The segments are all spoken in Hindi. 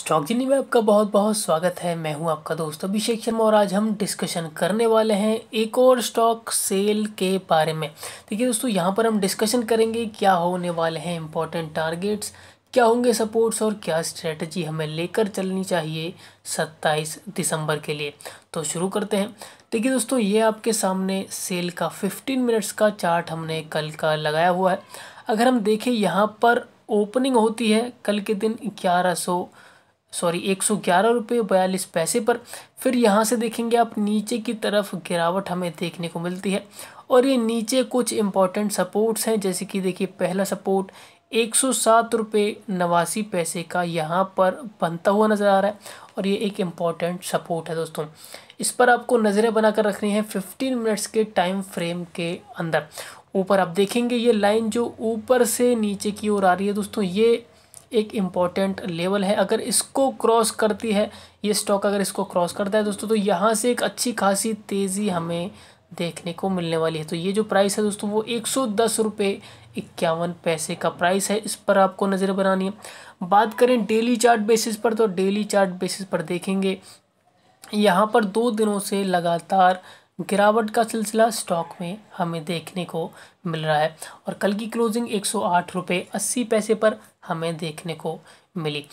स्टॉक जिनी में आपका बहुत बहुत स्वागत है मैं हूं आपका दोस्त अभिषेक शर्मा और आज हम डिस्कशन करने वाले हैं एक और स्टॉक सेल के बारे में देखिए दोस्तों यहां पर हम डिस्कशन करेंगे क्या होने वाले हैं इंपॉर्टेंट टारगेट्स क्या होंगे सपोर्ट्स और क्या स्ट्रेटजी हमें लेकर चलनी चाहिए 27 दिसंबर के लिए तो शुरू करते हैं देखिए दोस्तों ये आपके सामने सेल का फिफ्टीन मिनट्स का चार्ट हमने कल का लगाया हुआ है अगर हम देखें यहाँ पर ओपनिंग होती है कल के दिन ग्यारह सॉरी एक सौ ग्यारह रुपये बयालीस पैसे पर फिर यहाँ से देखेंगे आप नीचे की तरफ गिरावट हमें देखने को मिलती है और ये नीचे कुछ इंपॉर्टेंट सपोर्ट्स हैं जैसे कि देखिए पहला सपोर्ट एक सौ सात रुपये नवासी पैसे का यहाँ पर बनता हुआ नज़र आ रहा है और ये एक इम्पॉर्टेंट सपोर्ट है दोस्तों इस पर आपको नज़रें बनाकर रखनी है फिफ्टीन मिनट्स के टाइम फ्रेम के अंदर ऊपर आप देखेंगे ये लाइन जो ऊपर से नीचे की ओर आ रही है दोस्तों ये एक इम्पॉर्टेंट लेवल है अगर इसको क्रॉस करती है ये स्टॉक अगर इसको क्रॉस करता है दोस्तों तो यहाँ से एक अच्छी खासी तेज़ी हमें देखने को मिलने वाली है तो ये जो प्राइस है दोस्तों वो एक सौ दस रुपये इक्यावन पैसे का प्राइस है इस पर आपको नज़र बनानी है बात करें डेली चार्ट बेसिस पर तो डेली चार्ट बेसिस पर देखेंगे यहाँ पर दो दिनों से लगातार गिरावट का सिलसिला स्टॉक में हमें देखने को मिल रहा है और कल की क्लोजिंग एक सौ आठ रुपये अस्सी पैसे पर हमें देखने को मिली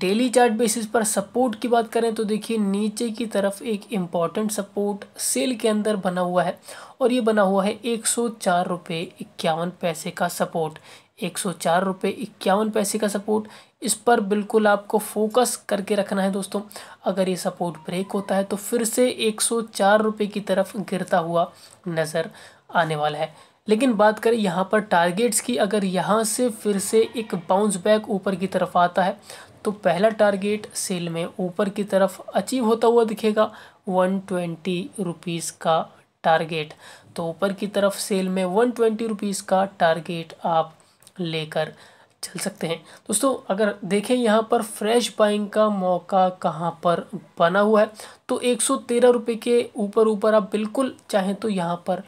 डेली चार्ट बेसिस पर सपोर्ट की बात करें तो देखिए नीचे की तरफ एक इम्पॉर्टेंट सपोर्ट सेल के अंदर बना हुआ है और ये बना हुआ है एक सौ चार रुपये इक्यावन पैसे का सपोर्ट एक सौ चार रुपये इक्यावन पैसे का सपोर्ट इस पर बिल्कुल आपको फोकस करके रखना है दोस्तों अगर ये सपोर्ट ब्रेक होता है तो फिर से एक सौ चार रुपये की तरफ गिरता हुआ नज़र आने वाला है लेकिन बात करें यहाँ पर टारगेट्स की अगर यहाँ से फिर से एक बाउंस बैक ऊपर की तरफ आता है तो पहला टारगेट सेल में ऊपर की तरफ अचीव होता हुआ दिखेगा वन ट्वेंटी रुपीज़ का टारगेट तो ऊपर की तरफ सेल में वन ट्वेंटी रुपीज़ का टारगेट आप लेकर चल सकते हैं दोस्तों अगर देखें यहाँ पर फ्रेश बाइंग का मौका कहाँ पर बना हुआ है तो एक सौ के ऊपर ऊपर आप बिल्कुल चाहें तो यहाँ पर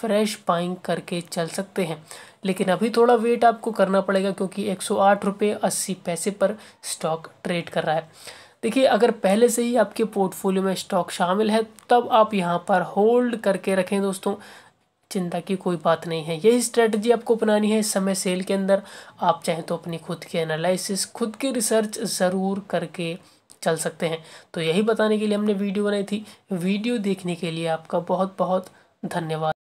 फ्रेश बाइंग करके चल सकते हैं लेकिन अभी थोड़ा वेट आपको करना पड़ेगा क्योंकि एक सौ पैसे पर स्टॉक ट्रेड कर रहा है देखिए अगर पहले से ही आपके पोर्टफोलियो में स्टॉक शामिल है तब आप यहाँ पर होल्ड करके रखें दोस्तों चिंता की कोई बात नहीं है यही स्ट्रेटजी आपको अपनानी है इस समय सेल के अंदर आप चाहें तो अपनी खुद की एनालिसिस खुद की रिसर्च ज़रूर करके चल सकते हैं तो यही बताने के लिए हमने वीडियो बनाई थी वीडियो देखने के लिए आपका बहुत बहुत धन्यवाद